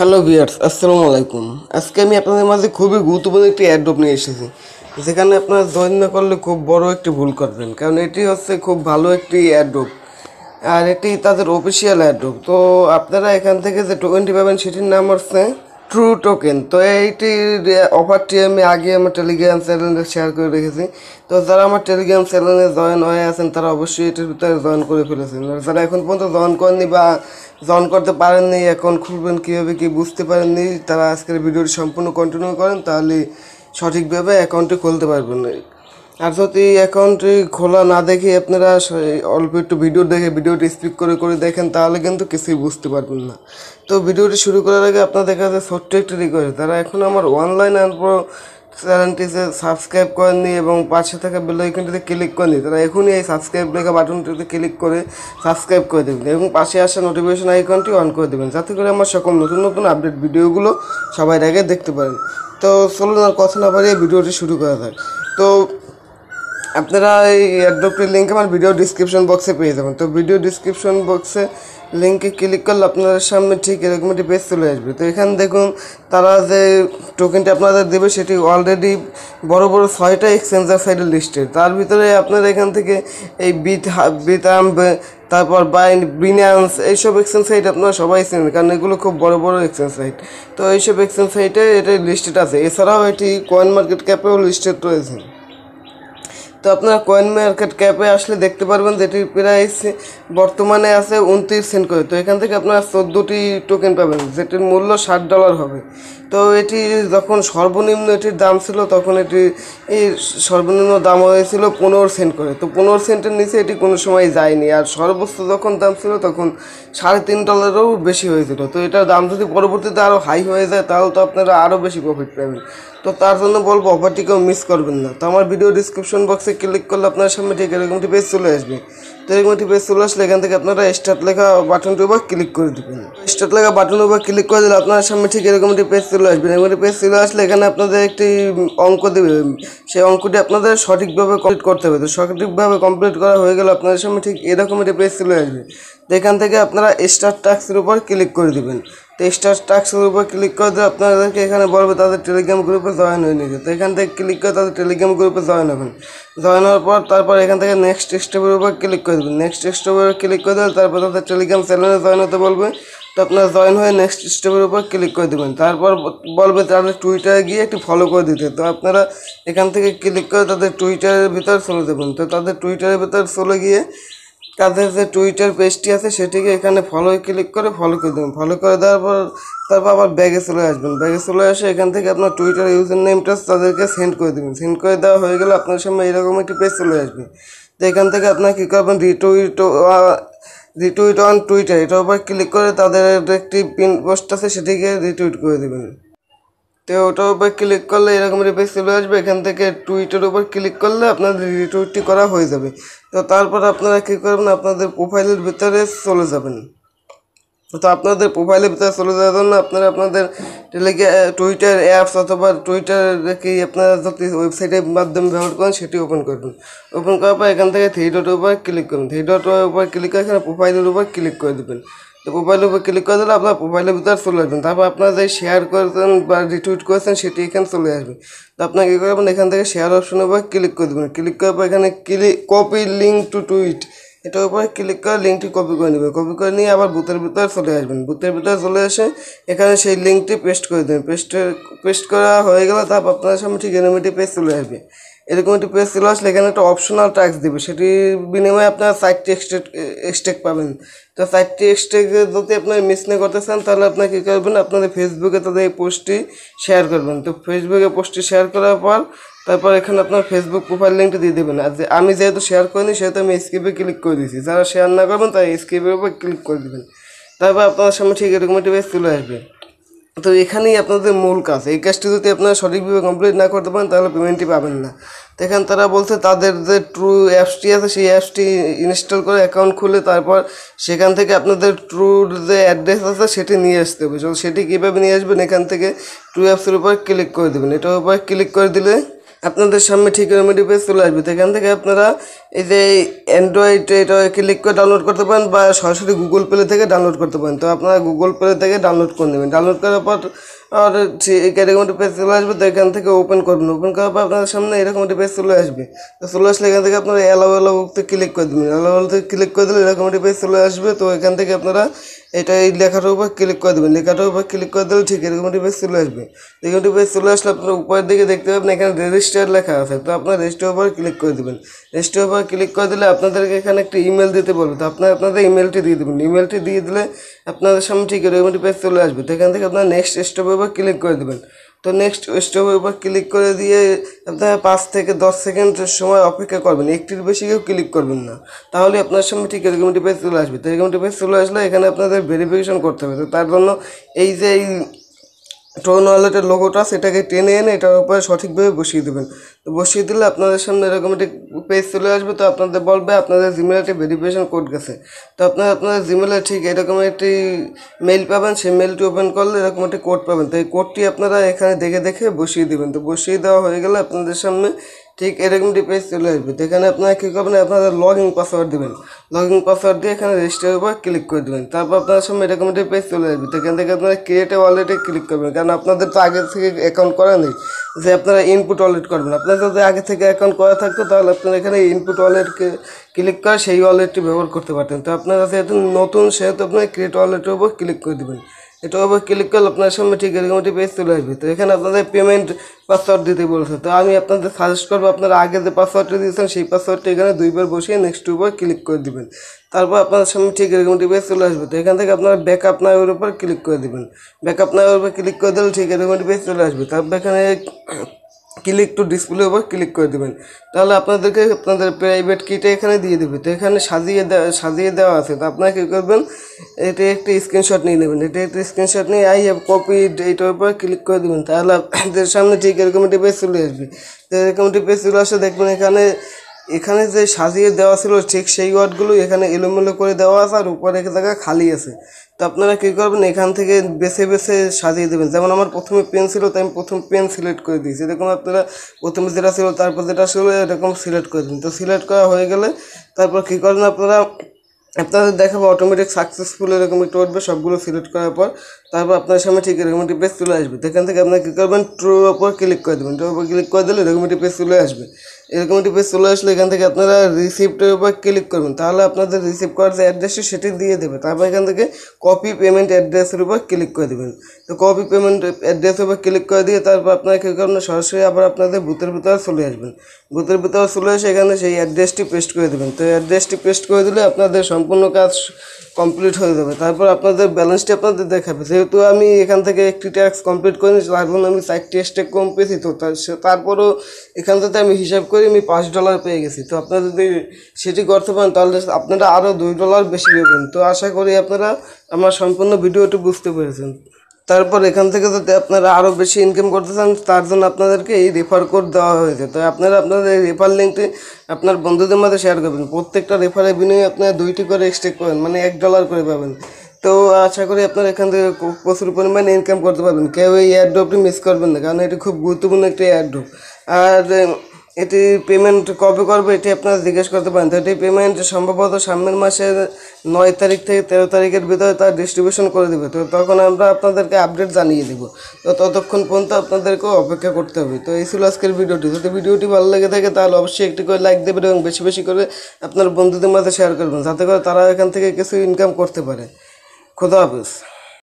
hello viewers আসসালামু আলাইকুম আজকে আমি আপনাদের মাঝে খুবই গুরুত্বপূর্ণ একটি অ্যাড্রপ নিয়ে এসেছি যেখানে আপনারা জয়েন না করলে খুব বড় একটি ভুল করবেন কারণ এটি হচ্ছে খুব ভালো একটি অ্যাড্রপ আর এটি তাদের অফিসিয়াল অ্যাড্রপ তো আপনারা এখান থেকে যে টোকেনটি পাবেন সেটির নাম হচ্ছে ট্রু টোকেন তো এইটি অফারটি আমি আগে আমার টেলিগ্রাম চ্যানেলে শেয়ার করে রেখেছি তো যারা আমার টেলিগ্রাম চ্যানেলে জয়েন হয়ে আছেন তারা অবশ্যই এটির ভিতরে জয়েন করে ফেলেছেন যারা এখন পর্যন্ত জয়েন করেননি বা জয়েন করতে পারেননি অ্যাকাউন্ট খুলবেন কীভাবে কি বুঝতে পারেননি তারা আজকের ভিডিওটি সম্পূর্ণ কন্টিনিউ করেন তাহলে সঠিকভাবে অ্যাকাউন্টটি খুলতে পারবেন আর যদি অ্যাকাউন্টটি খোলা না দেখে আপনারা অল্প একটু ভিডিও দেখে ভিডিওটি স্পিক করে করে দেখেন তাহলে কিন্তু কিছুই বুঝতে পারবেন না তো ভিডিওটি শুরু করার আগে আপনার দেখা ছোট্ট একটি রিকোয়েস্ট তারা এখন আমার অনলাইন আর চ্যানেলটিতে সাবস্ক্রাইব করেননি এবং পাশে থাকা বেল আইকনটিতে ক্লিক করেননি তারা এখনই এই সাবস্ক্রাইব লেখা বাটনটিতে ক্লিক করে সাবস্ক্রাইব করে দেবেন এবং পাশে আসা নোটিফিকেশন আইকনটি অন করে দেবেন যাতে করে আমার সকল নতুন নতুন আপডেট ভিডিওগুলো সবাই আগে দেখতে পারেন তো চলুন আর কথা না পারিয়ে ভিডিওটি শুরু করা যাক তো আপনারা এই অ্যাডপ্টের লিঙ্ক আমার ভিডিও ডিসক্রিপশন বক্সে পেয়ে যাবেন তো ভিডিও ডিসক্রিপশন বক্সে লিঙ্কে ক্লিক করলে আপনাদের সামনে ঠিক এরকম একটি পেজ চলে আসবে তো এখানে দেখুন তারা যে টোকেনটি আপনাদের দেবে সেটি অলরেডি বড় বড় ছয়টা এক্সচেঞ্জ সাইডে লিস্টেড তার ভিতরে আপনারা এখান থেকে এই বিত বিতাম তারপর বাইন বিনান্স এইসব এক্সচেঞ্জ সাইট আপনারা সবাই চেনেন কারণ এগুলো খুব বড় বড় এক্সচেঞ্জ সাইট তো এইসব এক্সচেঞ্জ সাইটে এটা লিস্টেড আছে এছাড়াও এটি কয়েন মার্কেট ক্যাপেও লিস্টেড রয়েছে তো আপনারা কয়েন মার্কেট ক্যাপে আসলে দেখতে পারবেন এটির প্রাইস বর্তমানে আছে উনত্রিশ সেন্ট করে তো এখান থেকে আপনারা চোদ্দোটি টোকেন পাবেন যেটির মূল্য ষাট ডলার হবে তো এটি যখন সর্বনিম্ন এটির দাম ছিল তখন এটি সর্বনিম্ন দাম হয়েছিল পনেরো সেন্ট করে তো পনেরো সেন্টের নিচে এটি কোনো সময় যায়নি আর সর্বোচ্চ যখন দাম ছিল তখন সাড়ে তিন ডলারেরও বেশি হয়েছিল তো এটার দাম যদি পরবর্তীতে আরও হাই হয়ে যায় তাহলে তো আপনারা আরও বেশি প্রফিট পাবেন তো তার জন্য বলবো অফারটিকেও মিস করবেন না তো আমার ভিডিও ডিসক্রিপশন বক্সে ক্লিক করলে আপনার সামনে ঠিক এরকমটি বেশ চলে আসবে টেলিগ্রামে পেজ চলে আসলে এখান থেকে আপনারা স্টার্ট লেখা বাটনটির উপর ক্লিক করে দেবেন স্টার্ট লেখা বাটন উপর ক্লিক করে দিলে আপনার সামনে ঠিক এরকম একটি পেজ চলে আসবেন এরকম একটি পেজ চলে আসলে এখানে আপনাদের একটি অঙ্ক দেবে সেই অঙ্কটি আপনাদের সঠিকভাবে কমপ্লিট করতে হবে তো সঠিকভাবে কমপ্লিট করা হয়ে গেলে আপনাদের সামনে ঠিক এরকম একটি পেজ চলে আসবে তো এখান থেকে আপনারা স্টার টাক্সের উপর ক্লিক করে দিবেন তো স্টার টাক্সের উপর ক্লিক করে দিয়ে আপনাদেরকে এখানে বলবে তাদের টেলিগ্রাম গ্রুপে জয়েন হয়ে নিতে তো এখান থেকে ক্লিক করে তাদের টেলিগ্রাম গ্রুপে জয়েন হবেন জয়েন হওয়ার পর তারপর এখান থেকে নেক্সট স্টেপের উপর ক্লিক করে দেবেন নেক্সট স্টেপের উপর ক্লিক করে দেবেন তারপর তাদের টেলিগ্রাম চ্যানেলে জয়েন হতে বলবে তো আপনারা জয়েন হয়ে নেক্সট স্টেপের উপর ক্লিক করে দেবেন তারপর বলবে তাদের টুইটারে গিয়ে একটু ফলো করে দিতে তো আপনারা এখান থেকে ক্লিক করে তাদের টুইটারের ভিতর চলে দেবেন তো তাদের টুইটারের ভিতর চলে গিয়ে তাদের যে টুইটার পেজটি আছে সেটিকে এখানে ফলো ক্লিক করে ফলো করে দেবেন ফলো করে দেওয়ার পর তারপর আবার ব্যাগে চলে আসবেন ব্যাগে চলে আসে এখান থেকে আপনার টুইটার ইউজার নেমটা তাদেরকে সেন্ড করে দেবেন সেন্ড করে দেওয়া হয়ে গেলে আপনার সামনে এরকম একটি পেজ চলে আসবে তো এখান থেকে আপনার কী করবেন রিটুইট রিটুইট অন টুইটার এটার উপর ক্লিক করে তাদের একটি পিন পোস্ট আছে সেটিকে রিটুইট করে দেবেন তো ওটার উপর ক্লিক করলে এরকম রিপেক্স চলে আসবে এখান থেকে টুইটের উপর ক্লিক করলে আপনাদের রিটুইটটি করা হয়ে যাবে তো তারপর আপনারা কী করবেন আপনাদের প্রোফাইলের ভিতরে চলে যাবেন তো আপনাদের প্রোফাইলের ভিতরে চলে যাওয়ার জন্য আপনারা আপনাদের টেলিগ্রাম টুইটার অ্যাপস অথবা টুইটার কি আপনারা যদি ওয়েবসাইটের মাধ্যমে ব্যবহার করেন সেটি ওপেন করবেন ওপেন করার পর এখান থেকে থ্রি ডটের উপর ক্লিক করুন থ্রি ডটের উপর ক্লিক করে এখানে প্রোফাইলের উপর ক্লিক করে দেবেন তো প্রোফাইলের উপর ক্লিক করে দিলে আপনার প্রোফাইলের ভিতরে চলে আসবেন তারপর আপনারা যে শেয়ার করেছেন বা রিটুইট করেছেন সেটি এখানে চলে আসবে তো আপনাকে কী করবেন এখান থেকে শেয়ার অপশনের উপর ক্লিক করে দেবেন ক্লিক করার পর এখানে click copy link to tweet এটার উপরে ক্লিক করে লিঙ্কটি কপি করে নেবেন কপি করে নিয়ে আবার বুথের ভিতরে চলে আসবেন বুথের ভিতরে চলে এসে এখানে সেই লিঙ্কটি পেস্ট করে দেবেন পেস্ট পেস্ট করা হয়ে গেলে তারপর আপনার সামনে ঠিক এনএমটি পেজ চলে আসবে এরকম একটি পেজ চলে আসলে এখানে একটা অপশনাল ট্যাক্স দেবে সেটির বিনিময়ে আপনার সাইটটি এক্সটেক পাবেন তো সাইটটি এক্সটেক যদি আপনার মিস না করতে চান তাহলে আপনার কী করবেন আপনাদের ফেসবুকে তাদের এই পোস্টটি শেয়ার করবেন তো ফেসবুকে পোস্টটি শেয়ার করার পর তারপর এখানে আপনার ফেসবুক প্রোফাইল লিঙ্কটি দিয়ে দেবেন আর আমি যেহেতু শেয়ার করিনি সেহেতু আমি স্কিপে ক্লিক করে দিয়েছি যারা শেয়ার না করবেন তারা স্ক্রিপের উপর ক্লিক করে দেবেন তারপর আপনার সামনে ঠিক এরকম একটি পেজ চলে আসবে তো এখানেই আপনাদের মূল কাজ এই কাজটি যদি আপনারা সঠিকভাবে কমপ্লিট না করতে পারেন তাহলে পেমেন্টটি পাবেন না এখানে তারা বলছে তাদের যে ট্রু অ্যাপসটি আছে সেই অ্যাপসটি ইনস্টল করে অ্যাকাউন্ট খুলে তারপর সেখান থেকে আপনাদের ট্রুর যে অ্যাড্রেস আছে সেটি নিয়ে আসতে হবে সেটি কীভাবে নিয়ে আসবেন এখান থেকে ট্রু অ্যাপসের উপর ক্লিক করে দেবেন এটার উপর ক্লিক করে দিলে আপনাদের সামনে ঠিক রেমেডি পেজ চলে আসবে তো এখান থেকে আপনারা এই যে অ্যান্ড্রয়েড এটা ক্লিক করে ডাউনলোড করতে পারেন বা সরাসরি গুগল প্লে থেকে ডাউনলোড করতে পারেন তো আপনারা গুগল প্লে থেকে ডাউনলোড করে নেবেন ডাউনলোড করার পর আর এরকম একটি পেজ চলে আসবে তো এখান থেকে ওপেন করবেন ওপেন করার পর আপনাদের সামনে এরকম একটি পেজ চলে আসবে তো চলে আসলে এখান থেকে আপনারা অ্যালাউ তো ক্লিক করে দেবেন অ্যালাউ অ্যালাউতে ক্লিক করে দিলে এরকম একটি পেজ চলে আসবে তো এখান থেকে আপনারা এটা এই লেখাটার উপর ক্লিক করে দেবেন লেখাটার উপর ক্লিক করে দিলে ঠিক এরকম একটি পেজ চলে আসবে এরকম একটি পেজ চলে আসলে আপনারা উপরের দিকে দেখতে পাবেন এখানে রেজিস্টার লেখা আছে তো আপনার রেজিস্টার উপর ক্লিক করে দেবেন রেজিস্টার উপর ক্লিক করে দিলে আপনাদেরকে এখানে একটি ইমেল দিতে বলবে তো আপনারা আপনাদের ইমেলটি দিয়ে দেবেন ইমেলটি দিয়ে দিলে আপনাদের সামনে ঠিক রেমেডি পেজ চলে আসবে তো এখান থেকে আপনারা নেক্সট স্টপের উপর ক্লিক করে দেবেন তো নেক্সট স্টপের উপর ক্লিক করে দিয়ে আপনারা পাঁচ থেকে দশ সেকেন্ড সময় অপেক্ষা করবেন একটির বেশি কেউ ক্লিক করবেন না তাহলে আপনার সামনে ঠিক এরকমটি পেজ চলে আসবে তো এরকমটি পেজ চলে আসলে এখানে আপনাদের ভেরিফিকেশন করতে হবে তো তার জন্য এই যে এই টোন ওয়ালেটের লোগোটা সেটাকে টেনে এনে এটার উপরে সঠিকভাবে বসিয়ে দেবেন তো বসিয়ে দিলে আপনাদের সামনে এরকম একটি পেজ চলে আসবে তো আপনাদের বলবে আপনাদের জিমেলে একটি ভেরিফিকেশন কোড গেছে তো আপনারা আপনাদের জিমেলে ঠিক এরকম একটি মেল পাবেন সেই মেলটি ওপেন করলে এরকম একটি কোড পাবেন তো এই কোডটি আপনারা এখানে দেখে দেখে বসিয়ে দেবেন তো বসিয়ে দেওয়া হয়ে গেলে আপনাদের সামনে ঠিক এরকমটি পেজ চলে আসবে তো এখানে আপনারা কী করবেন আপনাদের লগ ইন পাসওয়ার্ড দেবেন লগ ইন পাসওয়ার্ড দিয়ে এখানে রেজিস্টারের উপর ক্লিক করে দেবেন তারপর আপনার সামনে এরকম পেজ চলে আসবে তো এখান থেকে আপনারা ক্রিয়েটে ওয়ালেটে ক্লিক করবেন কারণ আপনাদের তো আগে থেকে অ্যাকাউন্ট করা নেই যে আপনারা ইনপুট ওয়ালেট করবেন আপনার যদি আগে থেকে অ্যাকাউন্ট করা থাকতো তাহলে আপনারা এখানে ইনপুট ওয়ালেটকে ক্লিক করে সেই ওয়ালেটটি ব্যবহার করতে পারতেন তো আপনারা যেহেতু নতুন সেহেতু আপনারা ক্রিয়েট ওয়ালেটের উপর ক্লিক করে দেবেন এটা উপর ক্লিক করলে আপনার সামনে ঠিক এরকম একটি পেজ চলে আসবে তো এখানে আপনাদের পেমেন্ট পাসওয়ার্ড দিতে বলছে তো আমি আপনাদের সাজেস্ট করবো আপনারা আগে যে পাসওয়ার্ডটা দিয়েছেন সেই পাসওয়ার্ডটা এখানে দুইবার বসিয়ে নেক্সট উপর ক্লিক করে দেবেন তারপর আপনাদের সামনে ঠিক এরকম একটি পেজ চলে আসবে তো এখান থেকে আপনারা ব্যাক আপ নাওয়ের উপর ক্লিক করে দেবেন ব্যাক আপ নাওয়ের উপর ক্লিক করে দিলে ঠিক এরকম একটি পেজ চলে আসবে তারপর এখানে ক্লিক টু ডিসপ্লে ওপর ক্লিক করে দেবেন তাহলে আপনাদেরকে আপনাদের প্রাইভেট কিটা এখানে দিয়ে দেবে তো এখানে সাজিয়ে দেওয়া সাজিয়ে দেওয়া আছে তো আপনারা কী করবেন এটা একটি স্ক্রিনশট নিয়ে নেবেন এটা একটি স্ক্রিনশট নিয়ে আই হ্যাভ কপি এইটার উপর ক্লিক করে দেবেন তাহলে আপনাদের সামনে ঠিক এরকম একটি পেজ চলে আসবে তো এরকম একটি পেজ চলে আসে দেখবেন এখানে এখানে যে সাজিয়ে দেওয়া ছিল ঠিক সেই ওয়ার্ডগুলো এখানে এলোমেলো করে দেওয়া আছে আর উপরে এক জায়গা খালি আছে তো আপনারা কী করবেন এখান থেকে বেছে বেছে সাজিয়ে দেবেন যেমন আমার প্রথমে পেন ছিল তাই আমি প্রথম পেন সিলেক্ট করে দিয়েছি এরকম আপনারা প্রথমে যেটা ছিল তারপর যেটা ছিল এরকম সিলেক্ট করে দিন তো সিলেক্ট করা হয়ে গেলে তারপর কী করেন আপনারা আপনাদের দেখাবো অটোমেটিক সাকসেসফুল এরকম একটু উঠবে সবগুলো সিলেক্ট করার পর তারপর আপনার সামনে ঠিক এরকম একটি পেজ চলে আসবে এখান থেকে আপনার কী করবেন ট্রোর ওপর ক্লিক করে দেবেন ট্রোর ওপর ক্লিক করে দিলে এরকম একটি পেজ চলে আসবে এরকম একটি পেজ চলে আসলে এখান থেকে আপনারা রিসিপ্টের উপর ক্লিক করবেন তাহলে আপনাদের রিসিভ করার যে অ্যাড্রেসটা সেটি দিয়ে দেবে তারপর এখান থেকে কপি পেমেন্ট অ্যাড্রেসের উপর ক্লিক করে দেবেন তো কপি পেমেন্ট অ্যাড্রেসের উপর ক্লিক করে দিয়ে তারপর আপনারা কী করবেন সরাসরি আবার আপনাদের বুথের ভিতরে চলে আসবেন বুথের ভিতরে চলে এসে এখানে সেই অ্যাড্রেসটি পেস্ট করে দেবেন তো অ্যাড্রেসটি পেস্ট করে দিলে আপনাদের সম্পূর্ণ কাজ কমপ্লিট হয়ে যাবে তারপর আপনাদের ব্যালেন্সটি আপনাদের দেখাবে যেহেতু আমি এখান থেকে একটি ট্যাক্স কমপ্লিট করে নিয়েছি তারপর আমি চারটি স্টেক কম পেয়েছি তো তারপরেও এখান থেকে আমি হিসাব করে করে আমি পাঁচ ডলার পেয়ে গেছি তো আপনারা যদি সেটি করতে পারেন তাহলে আপনারা আরও দুই ডলার বেশি পেবেন তো আশা করি আপনারা আমার সম্পূর্ণ ভিডিওটি বুঝতে পেরেছেন তারপর এখান থেকে যাতে আপনারা আরও বেশি ইনকাম করতে চান তার জন্য আপনাদেরকে এই রেফার কোড দেওয়া হয়েছে তো আপনারা আপনাদের রেফার লিঙ্কটি আপনার বন্ধুদের মধ্যে শেয়ার করবেন প্রত্যেকটা রেফারের বিনিময়ে আপনারা দুইটি করে এক্সট্রেক পাবেন মানে এক ডলার করে পাবেন তো আশা করি আপনারা এখান থেকে প্রচুর পরিমাণে ইনকাম করতে পারবেন কেউ এই ড্রপটি মিস করবেন না কারণ এটি খুব গুরুত্বপূর্ণ একটি ড্রপ আর এটি পেমেন্ট কবে করবে এটি আপনারা জিজ্ঞেস করতে পারেন তো এটি পেমেন্ট সম্ভবত সামনের মাসের নয় তারিখ থেকে তেরো তারিখের ভিতরে তার ডিস্ট্রিবিউশন করে দেবে তো তখন আমরা আপনাদেরকে আপডেট জানিয়ে দেবো তো ততক্ষণ পর্যন্ত আপনাদেরকেও অপেক্ষা করতে হবে তো এই ছিল আজকের ভিডিওটি যদি ভিডিওটি ভালো লেগে থাকে তাহলে অবশ্যই একটি করে লাইক দেবেন এবং বেশি বেশি করে আপনার বন্ধুদের মাঝে শেয়ার করবেন যাতে করে তারা এখান থেকে কিছু ইনকাম করতে পারে খোদা হাফিজ